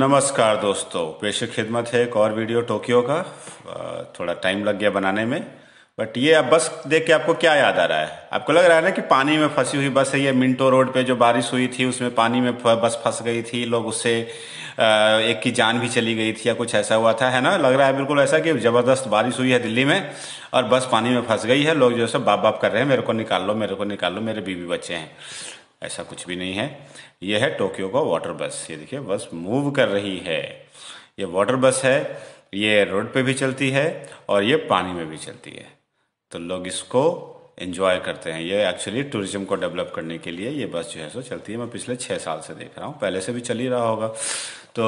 नमस्कार दोस्तों पेश खिदमत है एक और वीडियो टोक्यो का थोड़ा टाइम लग गया बनाने में बट ये अब बस देख के आपको क्या याद आ रहा है आपको लग रहा है ना कि पानी में फंसी हुई बस है ये मिंटो रोड पे जो बारिश हुई थी उसमें पानी में बस फंस गई थी लोग उससे एक की जान भी चली गई थी या कुछ ऐसा हुआ था है ना लग रहा है बिल्कुल ऐसा कि ज़बरदस्त बारिश हुई है दिल्ली में और बस पानी में फंस गई है लोग जो है बाप बाप कर रहे हैं मेरे को निकाल लो मेरे को निकाल लो मेरे बीवी बच्चे हैं ऐसा कुछ भी नहीं है यह है टोक्यो का वाटर बस ये देखिए बस मूव कर रही है ये वाटर बस है ये रोड पे भी चलती है और ये पानी में भी चलती है तो लोग इसको इन्जॉय करते हैं ये एक्चुअली टूरिज्म को डेवलप करने के लिए ये बस जो है सो चलती है मैं पिछले छः साल से देख रहा हूँ पहले से भी चल ही रहा होगा तो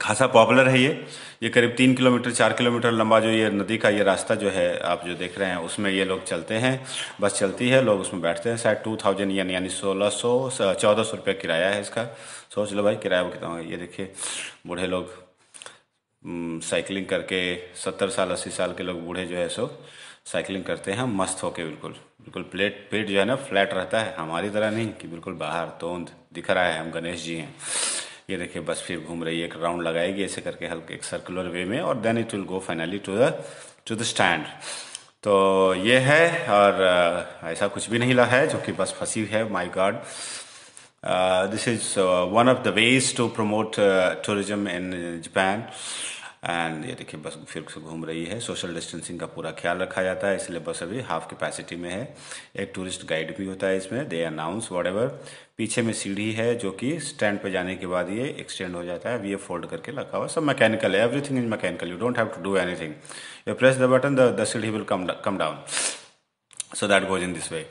खासा पॉपुलर है ये ये करीब तीन किलोमीटर चार किलोमीटर लंबा जो ये नदी का ये रास्ता जो है आप जो देख रहे हैं उसमें ये लोग चलते हैं बस चलती है लोग उसमें बैठते हैं शायद टू थाउजेंड यानी यानी सोलह सौ चौदह सौ रुपये किराया है इसका सोच लो भाई किराया कितना होगा ये देखिए बूढ़े लोग साइकिलिंग करके सत्तर साल अस्सी साल के लोग बूढ़े जो है सो साइकिलिंग करते हैं मस्त होके बिल्कुल बिल्कुल प्लेट पेट जो है ना फ्लैट रहता है हमारी तरह नहीं कि बिल्कुल बाहर तोंद दिख रहा है हम गणेश जी हैं ये देखिए बस फिर घूम रही है एक राउंड लगाएगी ऐसे करके हल्के एक सर्कुलर वे में और then it will go finally to the to the stand तो ये है और ऐसा कुछ भी नहीं लगा है जो कि बस फंसी है my God this is one of the ways to promote tourism in Japan and ये देखिए बस फिर से घूम रही है सोशल डिस्टेंसिंग का पूरा ख्याल रखा जाता है इसलिए बस अभी हाफ कैपेसिटी में है एक टूरिस्ट गाइड भी होता है इसमें दे अनाउंस वॉट पीछे में सीढ़ी है जो कि स्टैंड पे जाने के बाद ये एक्सटेंड हो जाता है अब ये फोल्ड करके रखा हुआ सब मैकेनिकल है everything is mechanical you don't have to do anything you press the button the सीढ़ी will come come down so that goes in this way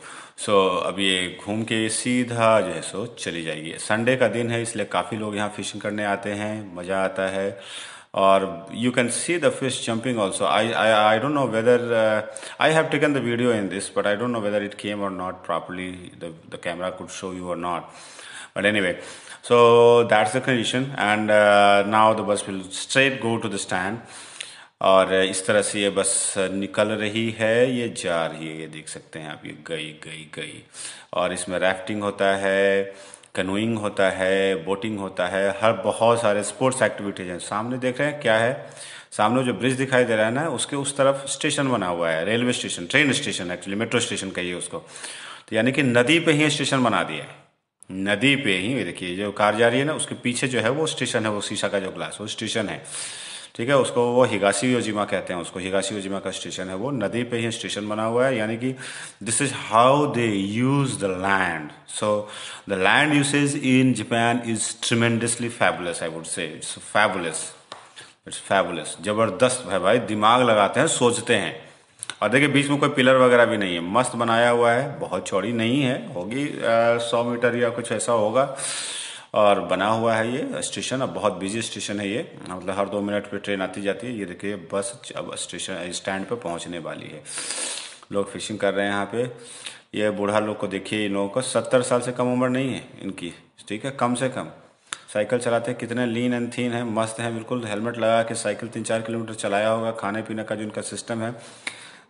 so अब ये घूम के सीधा जो है सो चली जाएगी संडे का दिन है इसलिए काफ़ी लोग यहाँ फिशिंग करने आते हैं मज़ा आता है or you can see the fish jumping also i i, I don't know whether uh, i have taken the video in this but i don't know whether it came or not properly the, the camera could show you or not but anyway so that's the condition and uh, now the bus will straight go to the stand और इस तरह से ये बस निकल रही है ये जा रही है ये देख सकते हैं आप ये गई गई गई और इसमें रैफ्टिंग होता है कनोइंग होता है बोटिंग होता है हर बहुत सारे स्पोर्ट्स एक्टिविटीज़ हैं सामने देख रहे हैं क्या है सामने जो ब्रिज दिखाई दे रहा है ना उसके उस तरफ स्टेशन बना हुआ है railway station train station actually metro station कहिए उसको तो यानी कि नदी पे ही स्टेशन बना दिया है नदी पे ही देखिए जो कार जा रही है ना उसके पीछे जो है वो स्टेशन है वो शीशा का जो ग्लास वो स्टेशन है ठीक है उसको वो हिगासी योजिमा कहते हैं उसको हिगासी योजिमा का स्टेशन है वो नदी पे ही स्टेशन बना हुआ है यानी कि this is how they use the land so the land usage in Japan is tremendously fabulous I would say it's fabulous it's fabulous जबरदस्त है भाई दिमाग लगाते हैं सोचते हैं और देखिए बीच में कोई पिलर वगैरह भी नहीं है मस्त बनाया हुआ है बहुत चौड़ी नहीं है होगी सौ मीटर या कुछ ऐसा होगा और बना हुआ है ये स्टेशन अब बहुत बिजी स्टेशन है ये मतलब हर दो मिनट पे ट्रेन आती जाती है ये देखिए बस अब स्टेशन स्टैंड पे पहुंचने वाली है लोग फिशिंग कर रहे हैं यहाँ पे ये बूढ़ा लोग को देखिए इन लोगों को सत्तर साल से कम उम्र नहीं है इनकी ठीक है कम से कम साइकिल चलाते हैं कितने लीन एंड थीन है मस्त हैं बिल्कुल हेलमेट लगा के साइकिल तीन चार किलोमीटर चलाया होगा खाने पीने का जो इनका सिस्टम है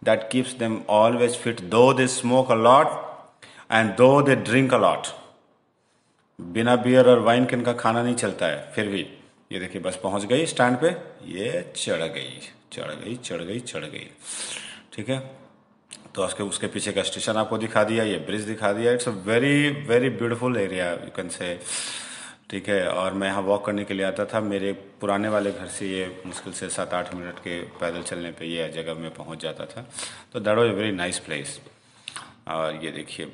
that keeps them always fit though they smoke a lot and though they drink a lot बिना बियर और वाइन के इनका खाना नहीं चलता है फिर भी ये देखिए बस पहुंच गई स्टैंड पे ये चढ़ गई चढ़ गई चढ़ गई चढ़ गई ठीक है तो उसके उसके पीछे का स्टेशन आपको दिखा दिया ये ब्रिज दिखा दिया it's a very very beautiful area you can say ठीक है और मैं यहाँ वॉक करने के लिए आता था मेरे पुराने वाले घर से ये मुश्किल से सात आठ मिनट के पैदल चलने पे ये जगह में पहुँच जाता था तो that was a very nice place और ये देखिए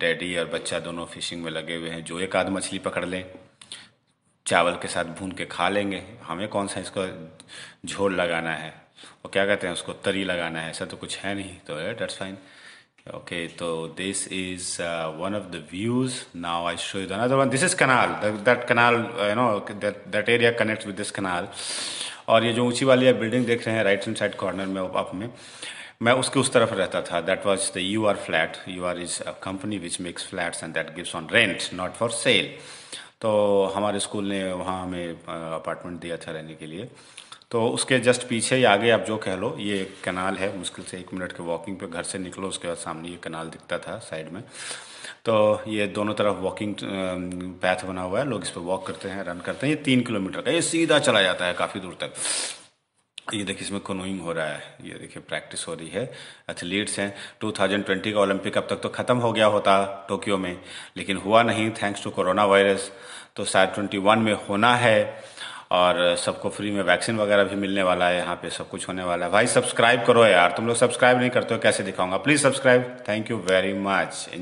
डैडी और बच्चा दोनों फिशिंग में लगे हुए हैं जो एक आध मछली पकड़ लें चावल के साथ भून के खा लेंगे हमें कौन सा इसको झोल लगाना है और क्या कहते हैं उसको तरी लगाना है ऐसा तो कुछ है नहीं तो डेट्स फाइन ओके तो this is one of the views now I show you you this is canal that canal you know that area connect with this canal और ये जो ऊंची वाली आप बिल्डिंग देख रहे हैं राइट हैंड साइड कॉर्नर में अप में मैं उसके उस तरफ रहता था that was the U R flat U R is a company which makes flats and that gives on rent not for sale तो हमारे स्कूल ने वहाँ हमें अपार्टमेंट दिया था रहने के लिए तो उसके जस्ट पीछे ही आगे आप जो कह लो ये एक कनाल है मुश्किल से एक मिनट के वॉकिंग पे घर से निकलो उसके बाद सामने ये कनाल दिखता था साइड में तो ये दोनों तरफ वॉकिंग पैथ बना हुआ है लोग इस पर वॉक करते हैं रन करते हैं ये तीन किलोमीटर का ये सीधा चला जाता है काफ़ी दूर तक ये देखिए इसमें कनोइंग हो रहा है ये देखिए प्रैक्टिस हो रही है एथलीट्स हैं 2020 का ओलंपिक अब तक तो ख़त्म हो गया होता टोक्यो में लेकिन हुआ नहीं थैंक्स टू कोरोना वायरस तो शायद ट्वेंटी वन में होना है और सबको फ्री में वैक्सीन वगैरह भी मिलने वाला है यहाँ पे सब कुछ होने वाला है भाई सब्सक्राइब करो यार तुम लोग सब्सक्राइब नहीं करते हो कैसे दिखाऊंगा please subscribe thank you very much